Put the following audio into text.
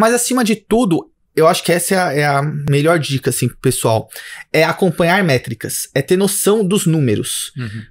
Mas acima de tudo, eu acho que essa é a, é a melhor dica, assim, pessoal. É acompanhar métricas, é ter noção dos números. Uhum.